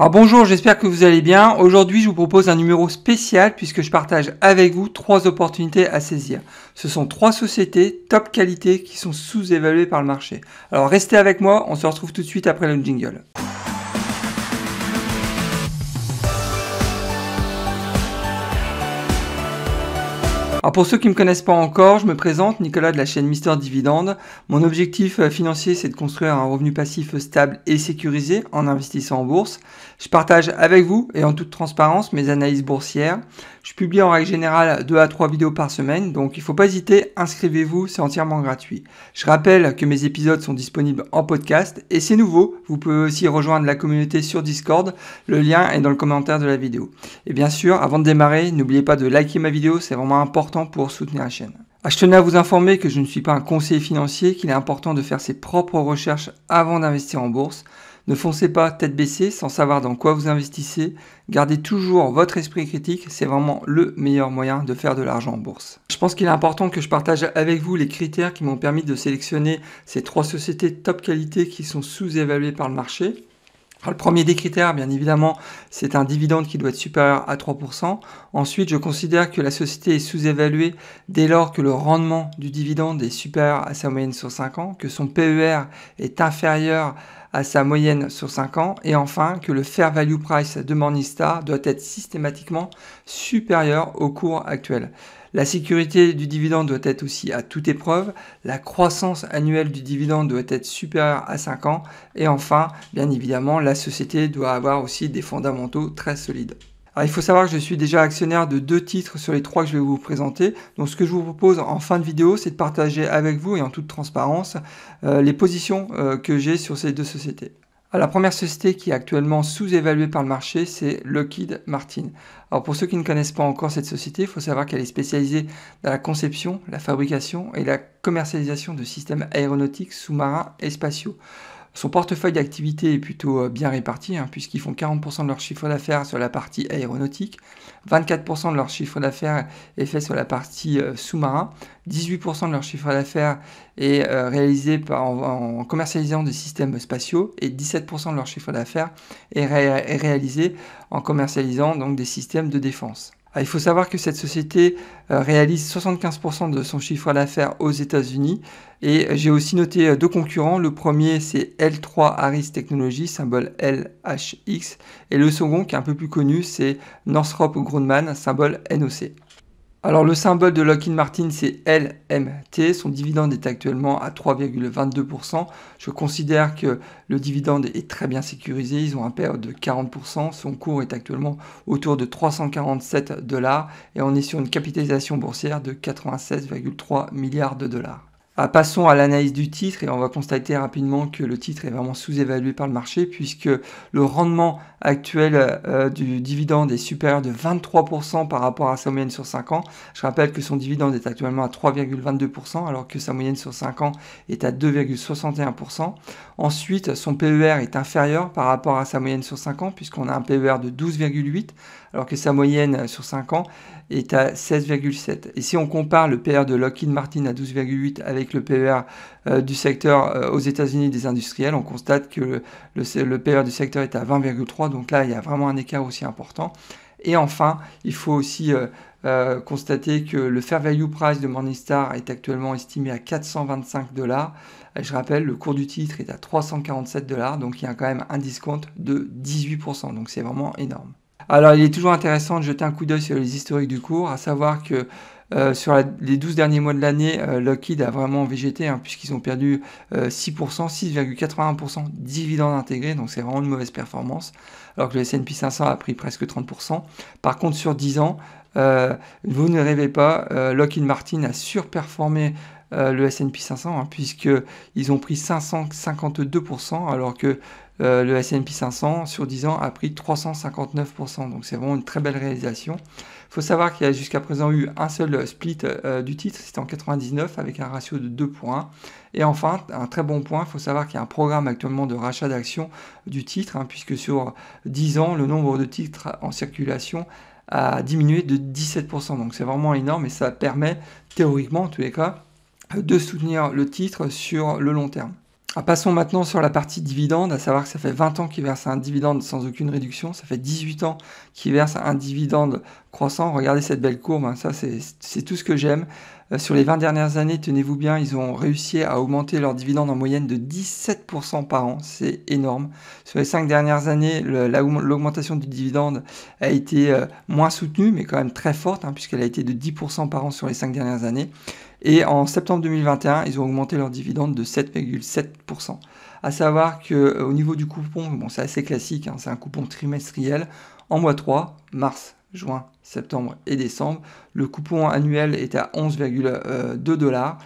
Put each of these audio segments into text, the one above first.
Alors bonjour, j'espère que vous allez bien. Aujourd'hui, je vous propose un numéro spécial puisque je partage avec vous trois opportunités à saisir. Ce sont trois sociétés top qualité qui sont sous-évaluées par le marché. Alors restez avec moi, on se retrouve tout de suite après le jingle. Alors pour ceux qui ne me connaissent pas encore, je me présente, Nicolas de la chaîne Mister Dividende. Mon objectif euh, financier, c'est de construire un revenu passif stable et sécurisé en investissant en bourse. Je partage avec vous et en toute transparence mes analyses boursières. Je publie en règle générale 2 à 3 vidéos par semaine, donc il ne faut pas hésiter, inscrivez-vous, c'est entièrement gratuit. Je rappelle que mes épisodes sont disponibles en podcast et c'est nouveau, vous pouvez aussi rejoindre la communauté sur Discord, le lien est dans le commentaire de la vidéo. Et bien sûr, avant de démarrer, n'oubliez pas de liker ma vidéo, c'est vraiment important pour soutenir la chaîne. Ah, je tenais à vous informer que je ne suis pas un conseiller financier, qu'il est important de faire ses propres recherches avant d'investir en bourse. Ne foncez pas tête baissée sans savoir dans quoi vous investissez. Gardez toujours votre esprit critique, c'est vraiment le meilleur moyen de faire de l'argent en bourse. Je pense qu'il est important que je partage avec vous les critères qui m'ont permis de sélectionner ces trois sociétés top qualité qui sont sous-évaluées par le marché. le premier des critères, bien évidemment, c'est un dividende qui doit être supérieur à 3%. Ensuite, je considère que la société est sous-évaluée dès lors que le rendement du dividende est supérieur à sa moyenne sur 5 ans, que son PER est inférieur à à sa moyenne sur 5 ans, et enfin que le fair value price de Morningstar doit être systématiquement supérieur au cours actuel. La sécurité du dividende doit être aussi à toute épreuve, la croissance annuelle du dividende doit être supérieure à 5 ans, et enfin, bien évidemment, la société doit avoir aussi des fondamentaux très solides il faut savoir que je suis déjà actionnaire de deux titres sur les trois que je vais vous présenter. Donc ce que je vous propose en fin de vidéo, c'est de partager avec vous et en toute transparence euh, les positions euh, que j'ai sur ces deux sociétés. la première société qui est actuellement sous-évaluée par le marché, c'est Lockheed Martin. Alors pour ceux qui ne connaissent pas encore cette société, il faut savoir qu'elle est spécialisée dans la conception, la fabrication et la commercialisation de systèmes aéronautiques, sous-marins et spatiaux. Son portefeuille d'activité est plutôt euh, bien réparti, hein, puisqu'ils font 40% de leur chiffre d'affaires sur la partie aéronautique, 24% de leur chiffre d'affaires est fait sur la partie euh, sous-marin, 18% de leur chiffre d'affaires est euh, réalisé en, commercialisant des systèmes spatiaux, et 17% de leur chiffre d'affaires est, est réalisé en commercialisant donc, des systèmes de défense. Ah, il faut savoir que cette société euh, réalise 75% de son chiffre d'affaires aux États-Unis. Et euh, j'ai aussi noté euh, deux concurrents. Le premier, c'est L3 Harris Technologies, symbole LHX. Et le second, qui est un peu plus connu, c'est Northrop Grumman, symbole NOC. Alors le symbole de Lockheed Martin c'est LMT, son dividende est actuellement à 3,22%. Je considère que le dividende est très bien sécurisé, ils ont un PER de 40%, son cours est actuellement autour de 347 dollars et on est sur une capitalisation boursière de 96,3 milliards de dollars. Ah, passons à l'analyse du titre et on va constater rapidement que le titre est vraiment sous-évalué par le marché puisque le rendement actuel euh, du dividende est supérieur de 23% par rapport à sa moyenne sur 5 ans. Je rappelle que son dividende est actuellement à 3,22% alors que sa moyenne sur 5 ans est à 2,61%. Ensuite, son PER est inférieur par rapport à sa moyenne sur 5 ans puisqu'on a un PER de 12,8 alors que sa moyenne sur 5 ans est à 16,7. Et si on compare le PER de Lockheed Martin à 12,8 avec le PER euh, du secteur euh, aux États-Unis des industriels, on constate que le, le, e du secteur est à 20,3. Donc là, il y a vraiment un écart aussi important. Et enfin, il faut aussi euh, constater que le fair value price de Morningstar est actuellement estimé à 425 dollars. Je rappelle, le cours du titre est à 347 dollars, donc il y a quand même un discount de 18%, donc c'est vraiment énorme. Alors, il est toujours intéressant de jeter un coup d'œil sur les historiques du cours, à savoir que euh, sur les 12 derniers mois de l'année, euh, Lockheed a vraiment végété, hein, puisqu'ils ont perdu 6%, euh, 6,81% dividendes intégrés, donc c'est vraiment une mauvaise performance, alors que le SP 500 a pris presque 30%. Par contre, sur 10 ans, vous ne rêvez pas, Lockheed Martin a surperformé le SP 500, puisqu'ils ont pris 552%, alors que euh, le S&P 500 sur 10 ans a pris 359%. Donc c'est vraiment une très belle réalisation. Il faut savoir qu'il y a jusqu'à présent eu un seul euh, split euh, du titre, c'était en 99 avec un ratio de 2 points. Et enfin, un très bon point, il faut savoir qu'il y a un programme actuellement de rachat d'actions du titre, hein, puisque sur 10 ans, le nombre de titres en circulation a diminué de 17%. Donc c'est vraiment énorme et ça permet théoriquement en tous les cas de soutenir le titre sur le long terme. Ah, passons maintenant sur la partie dividende, à savoir que ça fait 20 ans qu'il verse un dividende sans aucune réduction, ça fait 18 ans qu'il verse un dividende croissant. Regardez cette belle courbe, hein. ça c'est tout ce que j'aime. Euh, sur les 20 dernières années, tenez-vous bien, ils ont réussi à augmenter leur dividende en moyenne de 17% par an. C'est énorme. Sur les 5 dernières années, l'augmentation du dividende a été euh, moins soutenue, mais quand même très forte, hein, puisqu'elle a été de 10% par an sur les 5 dernières années. Et en septembre 2021, ils ont augmenté leur dividende de 7,7%. À savoir qu'au euh, niveau du coupon, bon, c'est assez classique, hein, c'est un coupon trimestriel. En mois 3, mars, juin, septembre et décembre. Le coupon annuel est à 11,2 euh, dollars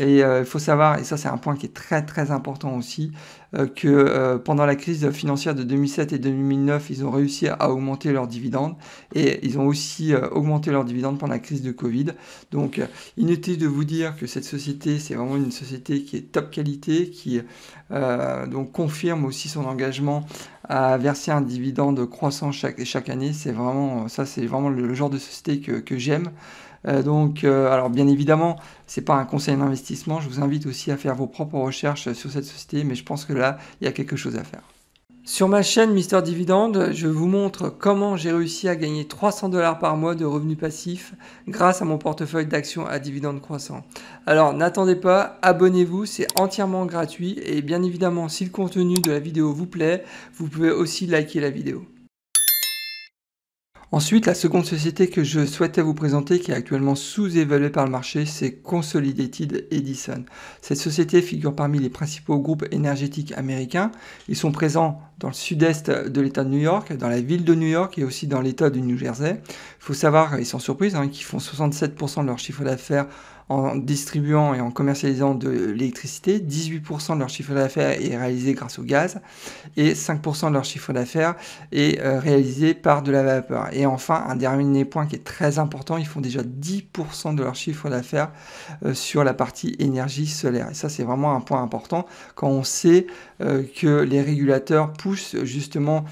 et euh, il faut savoir, et ça c'est un point qui est très très important aussi, euh, que euh, pendant la crise financière de 2007 et 2009, ils ont réussi à augmenter leurs dividendes et ils ont aussi augmenté leurs dividendes pendant la crise de Covid. Donc inutile de vous dire que cette société, c'est vraiment une société qui est top qualité, qui donc confirme aussi son engagement à verser un dividende croissant chaque, année. C'est vraiment ça, c'est vraiment le, genre de société que j'aime. Euh, donc, euh, alors bien évidemment, ce n'est pas un conseil d'investissement. Je vous invite aussi à faire vos propres recherches sur cette société, mais je pense que là, il y a quelque chose à faire. Sur ma chaîne Mister Dividende, je vous montre comment j'ai réussi à gagner 300 dollars par mois de revenus passifs grâce à mon portefeuille d'actions à dividendes croissants. Alors n'attendez pas, abonnez-vous, c'est entièrement gratuit et bien évidemment si le contenu de la vidéo vous plaît, vous pouvez aussi liker la vidéo. Ensuite, la seconde société que je souhaitais vous présenter, qui est actuellement sous-évaluée par le marché, c'est Consolidated Edison. Cette société figure parmi les principaux groupes énergétiques américains. Ils sont présents dans le sud-est de l'État de New York, dans la ville de New York et aussi dans l'État du New Jersey. Il faut savoir, et sans surprise, hein, qu'ils font 67% de leur chiffre d'affaires en distribuant et en commercialisant de l'électricité, 18% de leur chiffre d'affaires est réalisé grâce au gaz et 5% de leur chiffre d'affaires est euh, réalisé par de la vapeur. Et enfin, un dernier point qui est très important, ils font déjà 10% de leur chiffre d'affaires euh, sur la partie énergie solaire. Et ça, c'est vraiment un point important quand on sait euh, que les régulateurs poussent justement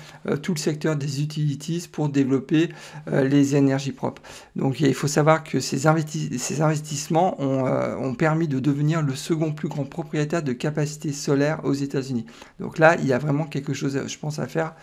tout le secteur des utilities pour développer les énergies propres. Donc il faut savoir que ces, ces investissements euh, ont, permis de devenir le second plus grand propriétaire de capacité solaire aux États-Unis. Donc là, il y a vraiment quelque chose, je pense, à faire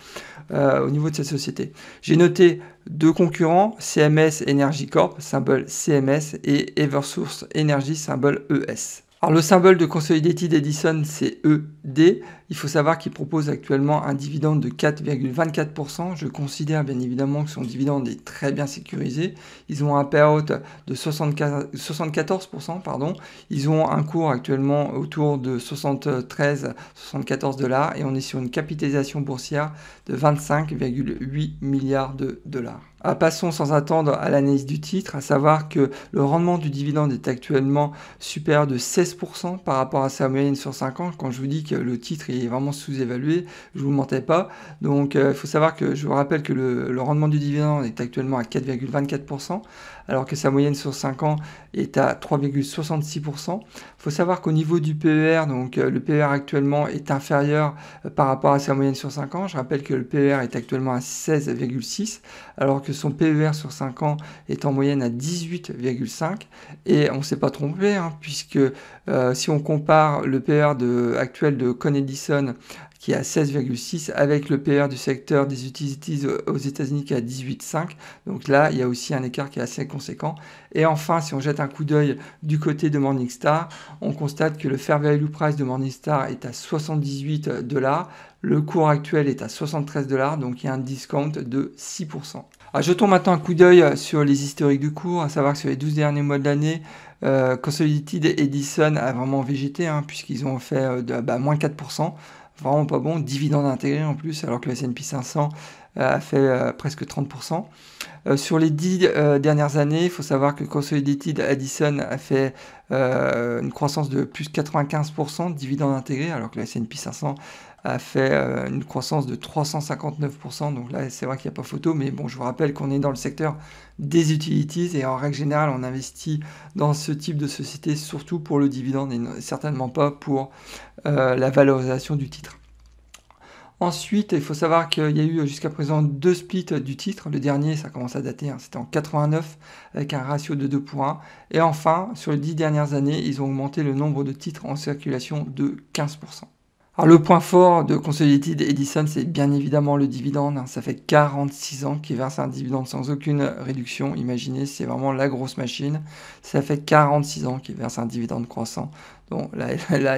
euh, au niveau de cette société. J'ai noté deux concurrents, CMS Energy Corp, symbole CMS, et Eversource Energy, symbole ES. Alors le symbole de Consolidated Edison, c'est ED. Il faut savoir qu'il propose actuellement un dividende de 4,24%. Je considère bien évidemment que son dividende est très bien sécurisé. Ils ont un payout de 74%. Pardon. Ils ont un cours actuellement autour de 73-74 dollars et on est sur une capitalisation boursière de 25,8 milliards de dollars. Ah, passons sans attendre à l'analyse du titre, à savoir que le rendement du dividende est actuellement supérieur de 16% par rapport à sa moyenne sur 5 ans. Quand je vous dis que le titre est vraiment sous-évalué, je vous mentais pas. Donc euh, il faut savoir que je vous rappelle que le, le rendement du dividende est actuellement à 4,24% alors que sa moyenne sur 5 ans est à 3,66%. Il faut savoir qu'au niveau du PER, donc euh, le PER actuellement est inférieur euh, par rapport à sa moyenne sur 5 ans. Je rappelle que le PER est actuellement à 16,6, alors que son PER sur 5 ans est en moyenne à 18,5. Et on ne s'est pas trompé, hein, puisque euh, si on compare le PER actuel de Con Edison qui est à 16,6 avec le PR e du secteur des utilities aux États-Unis qui est à 18,5. Donc là, il y a aussi un écart qui est assez conséquent. Et enfin, si on jette un coup d'œil du côté de Morningstar, on constate que le fair value price de Morningstar est à 78 dollars, le cours actuel est à 73 dollars, donc il y a un discount de 6%. jetons maintenant un coup d'œil sur les historiques du cours, à savoir que sur les 12 derniers mois de l'année, euh, Consolidated Edison a vraiment végété, hein, puisqu'ils ont fait euh, de, bah, moins 4% vraiment pas bon, dividende intégré en plus, alors que le S&P 500 a fait euh, presque 30%. Euh, sur les 10 euh, dernières années, il faut savoir que Consolidated Addison a fait une croissance de plus 95%, dividende intégré, alors que le S&P 500 a fait euh, une croissance de 359%. Donc là, c'est vrai qu'il n'y a pas photo, mais bon, je vous rappelle qu'on est dans le secteur des utilities et en règle générale, on investit dans ce type de société surtout pour le dividende et certainement pas pour euh, la valorisation du titre. Ensuite, il faut savoir qu'il y a eu jusqu'à présent deux splits du titre. Le dernier, ça commence à dater, hein, c'était en 89 avec un ratio de 2 pour Et enfin, sur les 10 dernières années, ils ont augmenté le nombre de titres en circulation de 15%. Alors le point fort de Consolidated Edison, c'est bien évidemment le dividende. Hein. Ça fait 46 ans qu'ils verse un dividende sans aucune réduction. Imaginez, c'est vraiment la grosse machine. Ça fait 46 ans qu'ils verse un dividende croissant. Donc là,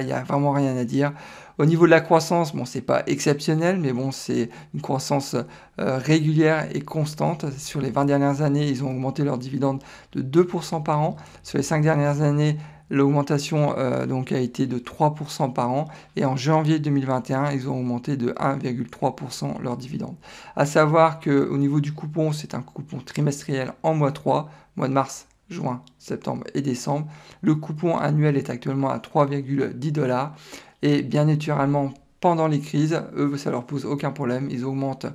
il n'y a vraiment rien à dire. Au niveau de la croissance, bon, c'est pas exceptionnel, mais bon, c'est une croissance euh, régulière et constante. Sur les 20 dernières années, ils ont augmenté leur dividende de 2% par an. Sur les 5 dernières années, L'augmentation euh, donc a été de 3% par an et en janvier 2021, ils ont augmenté de 1,3% leurs dividendes. À savoir qu'au niveau du coupon, c'est un coupon trimestriel en mois 3, mois de mars, juin, septembre et décembre. Le coupon annuel est actuellement à 3,10 dollars et bien naturellement pendant les crises, eux, ça leur pose aucun problème. Ils augmentent,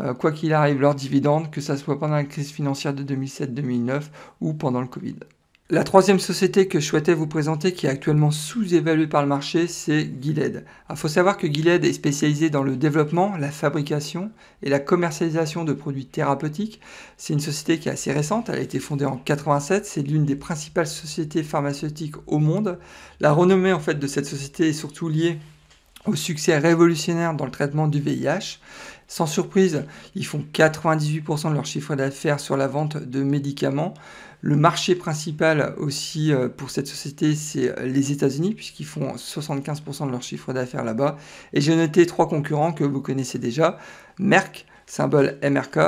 euh, quoi qu'il arrive, leurs dividendes, que ce soit pendant la crise financière de 2007-2009 ou pendant le Covid. La troisième société que je souhaitais vous présenter qui est actuellement sous-évaluée par le marché, c'est Gilead. Il faut savoir que Gilead est spécialisée dans le développement, la fabrication et la commercialisation de produits thérapeutiques. C'est une société qui est assez récente, elle a été fondée en 87, c'est l'une des principales sociétés pharmaceutiques au monde. La renommée en fait de cette société est surtout liée au succès révolutionnaire dans le traitement du VIH. Sans surprise, ils font 98% de leur chiffre d'affaires sur la vente de médicaments. Le marché principal aussi euh, pour cette société, c'est euh, les États-Unis, puisqu'ils font 75% de leur chiffre d'affaires là-bas. Et j'ai noté trois concurrents que vous connaissez déjà. Merck, symbole MRK,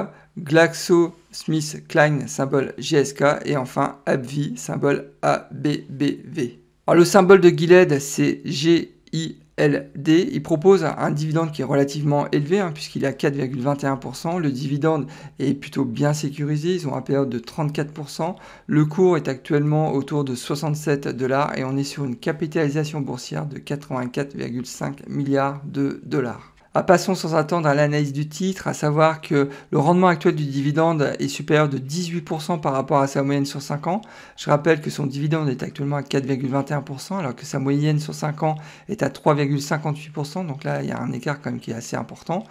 Klein, symbole GSK, et enfin AbbVie, symbole ABBV. Alors le symbole de Gilead, c'est G. LD il propose un dividende qui est relativement élevé, hein, puisqu'il est à 4,21%. Le dividende est plutôt bien sécurisé, ils ont un période de 34%. Le cours est actuellement autour de 67 dollars et on est sur une capitalisation boursière de 84,5 milliards de dollars. Ah, passons sans attendre à l'analyse du titre, à savoir que le rendement actuel du dividende est supérieur de 18% par rapport à sa moyenne sur 5 ans. Je rappelle que son dividende est actuellement à 4,21% alors que sa moyenne sur 5 ans est à 3,58%. Donc là, il y a un écart quand même qui est assez important.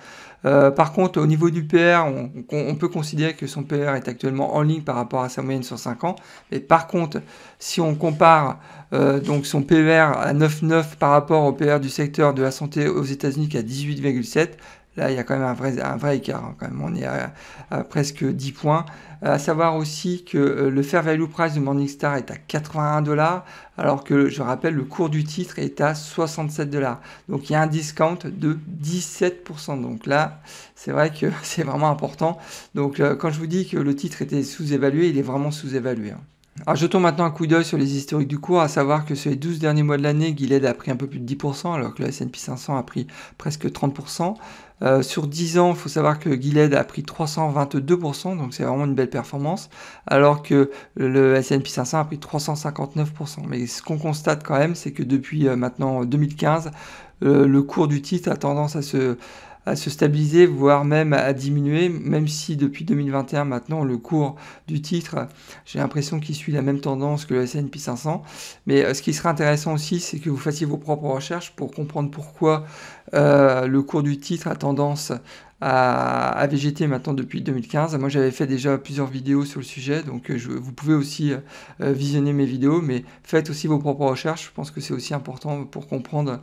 Euh, par contre, au niveau du PR, on, on, peut considérer que son PR est actuellement en ligne par rapport à sa moyenne sur 5 ans. Mais par contre, si on compare euh, donc son PER à 9,9 par rapport au PER du secteur de la santé aux États-Unis qui est à 18,7. Là, il y a quand même un vrai, écart. Hein, même, on est à, presque 10 points. Euh, à savoir aussi que euh, le fair value price de Morningstar est à 81 dollars, alors que je rappelle le cours du titre est à 67 dollars. Donc il y a un discount de 17%. Donc là, c'est vrai que c'est vraiment important. Donc quand je vous dis que le titre était sous-évalué, il est vraiment sous-évalué. Hein jetons maintenant un coup d'œil sur les historiques du cours, à savoir que sur les 12 derniers mois de l'année, Gilead a pris un peu plus de 10%, alors que le S&P 500 a pris presque 30%. Euh, sur 10 ans, il faut savoir que Gilead a pris 322%, donc c'est vraiment une belle performance, alors que le S&P 500 a pris 359%. Mais ce qu'on constate quand même, c'est que depuis euh, maintenant 2015, euh, le cours du titre a tendance à se à se stabiliser, voire même à diminuer, même si depuis 2021 maintenant le cours du titre, j'ai l'impression qu'il suit la même tendance que le S&P 500. Mais euh, ce qui serait intéressant aussi, c'est que vous fassiez vos propres recherches pour comprendre pourquoi euh, le cours du titre a tendance à, VGT maintenant depuis 2015. Moi, j'avais fait déjà plusieurs vidéos sur le sujet, donc euh, je, vous pouvez aussi euh, euh, visionner mes vidéos, mais faites aussi vos propres recherches. Je pense que c'est aussi important pour comprendre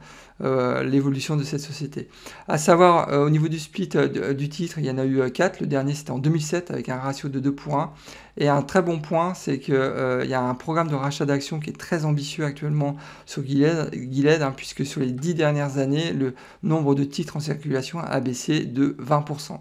l'évolution de cette société. À savoir, au niveau du split du titre, il y en a eu quatre. Le dernier, c'était en 2007 avec un ratio de 2 pour Et un très bon point, c'est qu'il y a un programme de rachat d'actions qui est très ambitieux actuellement sur Gilead, hein, puisque sur les 10 dernières années, le nombre de titres en circulation a baissé de 20%.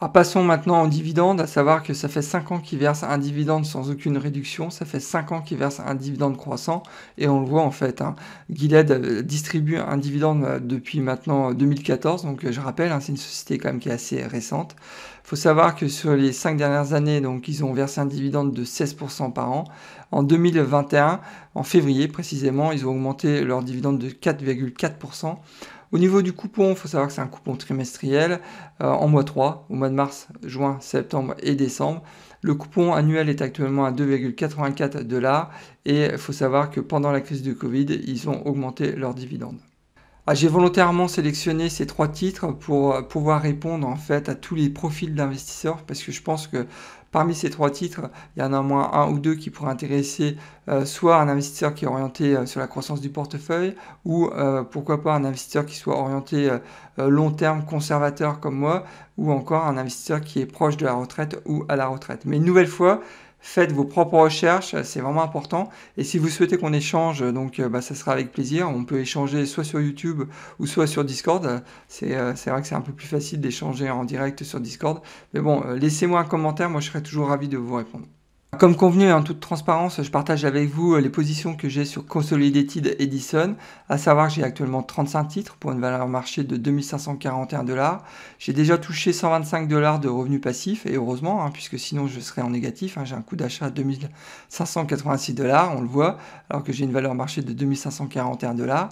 Ah, passons maintenant aux dividendes, à savoir que ça fait 5 ans qu'ils versent un dividende sans aucune réduction, ça fait 5 ans qu'ils versent un dividende croissant, et on le voit en fait, hein, euh, distribue un dividende euh, depuis maintenant 2014, euh, donc je rappelle, hein, c'est une société quand même qui est assez récente. Il faut savoir que sur les 5 dernières années, donc ils ont versé un dividende de 16% par an. En 2021, en février précisément, ils ont augmenté leur dividende de 4,4%. Au niveau du coupon, il faut savoir que c'est un coupon trimestriel euh, en mois 3, au mois de mars, juin, septembre et décembre. Le coupon annuel est actuellement à 2,84 dollars et il faut savoir que pendant la crise du Covid, ils ont augmenté leurs dividendes. Ah, j'ai volontairement sélectionné ces trois titres pour pouvoir répondre en fait à tous les profils d'investisseurs parce que je pense que Parmi ces trois titres, il y en a au moins un ou deux qui pourraient intéresser euh, soit un investisseur qui est orienté euh, sur la croissance du portefeuille, ou euh, pourquoi pas un investisseur qui soit orienté long terme, conservateur comme moi, ou encore un investisseur qui est proche de la retraite ou à la retraite. Mais une nouvelle fois, faites vos propres recherches, c'est vraiment important. Et si vous souhaitez qu'on échange, donc euh, bah, ça sera avec plaisir. On peut échanger soit sur YouTube ou soit sur Discord. C'est euh, vrai que c'est un peu plus facile d'échanger en direct sur Discord. Mais bon, euh, laissez-moi un commentaire, moi je serai toujours ravi de vous répondre. Comme convenu et en toute transparence, je partage avec vous euh, les positions que j'ai sur Consolidated Edison, à savoir que j'ai actuellement 35 titres pour une valeur marché de 2541 dollars. J'ai déjà touché 125 dollars de revenus passifs et heureusement, hein, puisque sinon je serais en négatif, hein, j'ai un coût d'achat à 2586 dollars, on le voit, alors que j'ai une valeur marché de 2541 dollars.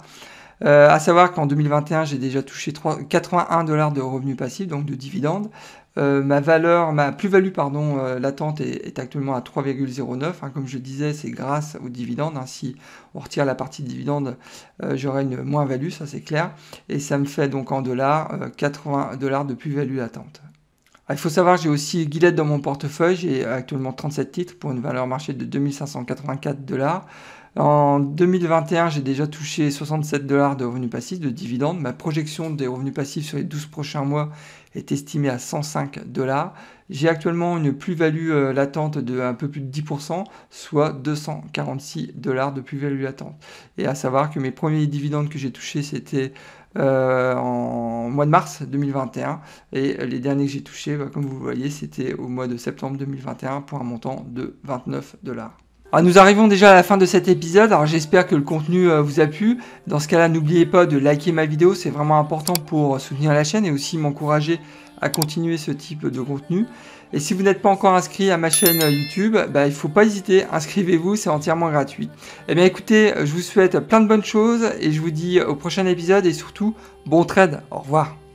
Euh, à savoir qu'en 2021, j'ai déjà touché 81 dollars de revenus passifs, donc de dividendes. Euh, ma valeur, ma plus-value, pardon, euh, est, actuellement à 3,09. Hein. comme je disais, c'est grâce aux dividendes. Hein. si on retire la partie dividende, j'aurais euh, j'aurai une moins-value, ça c'est clair. Et ça me fait donc en dollars 80 dollars de plus-value latente. Ah, il faut savoir, j'ai aussi guillette dans mon portefeuille. J'ai actuellement 37 titres pour une valeur marché de 2584 dollars. En 2021, j'ai déjà touché 67 dollars de revenus passifs, de dividendes. Ma projection des revenus passifs sur les 12 prochains mois est estimée à 105 dollars. J'ai actuellement une plus-value euh, latente de un peu plus de 10%, soit 246 dollars de plus-value latente. Et à savoir que mes premiers dividendes que j'ai touchés, c'était euh, en mois de mars 2021. Et les derniers que j'ai touchés, bah, comme vous voyez, c'était au mois de septembre 2021 pour un montant de 29 dollars. Ah, nous arrivons déjà à la fin de cet épisode, alors j'espère que le contenu euh, vous a plu. Dans ce cas-là, n'oubliez pas de liker ma vidéo, c'est vraiment important pour soutenir la chaîne et aussi m'encourager à continuer ce type de contenu. Et si vous n'êtes pas encore inscrit à ma chaîne euh, YouTube, bah, il ne faut pas hésiter, inscrivez-vous, c'est entièrement gratuit. Eh bien écoutez, je vous souhaite plein de bonnes choses et je vous dis au prochain épisode et surtout, bon trade, au revoir.